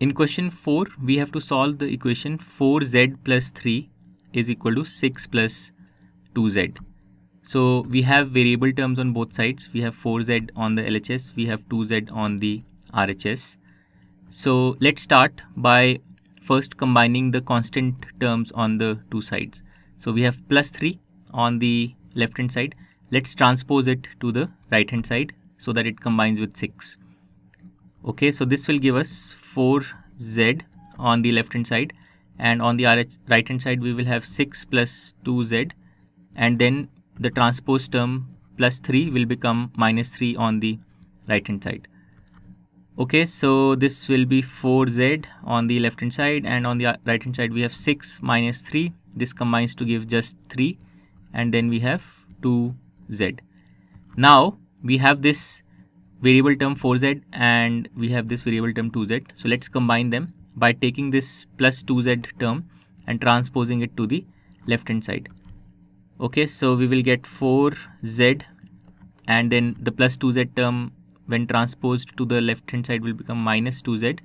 In question 4, we have to solve the equation 4z plus 3 is equal to 6 plus 2z. So we have variable terms on both sides. We have 4z on the LHS, we have 2z on the RHS. So let's start by first combining the constant terms on the two sides. So we have plus 3 on the left hand side. Let's transpose it to the right hand side so that it combines with 6 okay so this will give us 4z on the left hand side and on the right hand side we will have 6 plus 2z and then the transpose term plus 3 will become minus 3 on the right hand side okay so this will be 4z on the left hand side and on the right hand side we have 6 minus 3 this combines to give just 3 and then we have 2z now we have this variable term 4z and we have this variable term 2z. So let's combine them by taking this plus 2z term and transposing it to the left hand side. Okay, so we will get 4z and then the plus 2z term when transposed to the left hand side will become minus 2z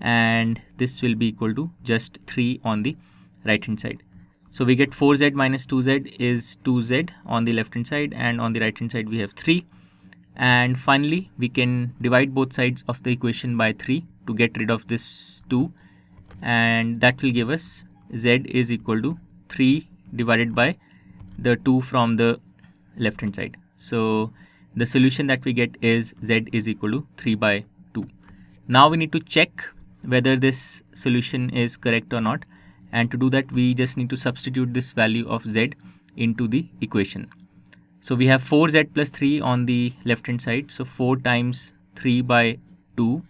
and this will be equal to just 3 on the right hand side. So we get 4z minus 2z is 2z on the left hand side and on the right hand side we have 3 and finally we can divide both sides of the equation by 3 to get rid of this 2 and that will give us z is equal to 3 divided by the 2 from the left hand side. So the solution that we get is z is equal to 3 by 2. Now we need to check whether this solution is correct or not and to do that we just need to substitute this value of z into the equation. So we have 4z plus 3 on the left hand side. So 4 times 3 by 2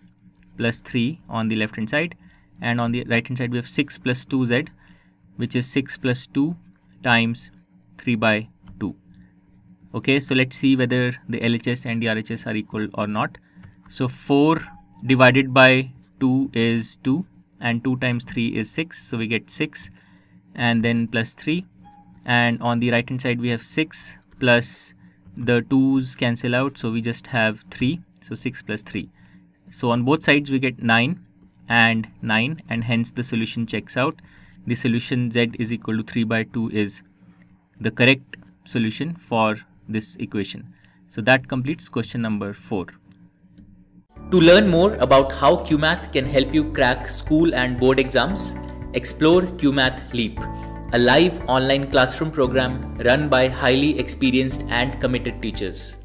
plus 3 on the left hand side. And on the right hand side, we have 6 plus 2z, which is 6 plus 2 times 3 by 2. Okay, so let's see whether the LHS and the RHS are equal or not. So 4 divided by 2 is 2 and 2 times 3 is 6. So we get 6 and then plus 3. And on the right hand side, we have 6 plus the 2's cancel out so we just have 3 so 6 plus 3 so on both sides we get 9 and 9 and hence the solution checks out the solution z is equal to 3 by 2 is the correct solution for this equation so that completes question number 4 to learn more about how qmath can help you crack school and board exams explore qmath leap a live online classroom program run by highly experienced and committed teachers.